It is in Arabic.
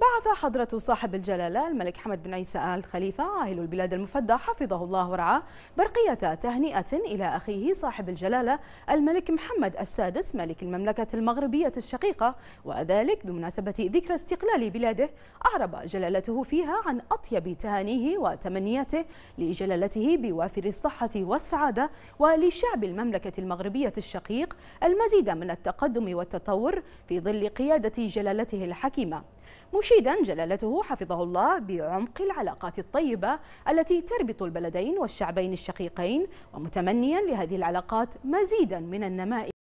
بعث حضرة صاحب الجلالة الملك حمد بن عيسى آل خليفة عاهل البلاد المفدى حفظه الله ورعاه برقية تهنئة إلى أخيه صاحب الجلالة الملك محمد السادس ملك المملكة المغربية الشقيقة وذلك بمناسبة ذكرى استقلال بلاده أعرب جلالته فيها عن أطيب تهانيه وتمنياته لجلالته بوافر الصحة والسعادة ولشعب المملكة المغربية الشقيق المزيد من التقدم والتطور في ظل قيادة جلالته الحكيمة مشيدا جلالته حفظه الله بعمق العلاقات الطيبة التي تربط البلدين والشعبين الشقيقين ومتمنيا لهذه العلاقات مزيدا من النماء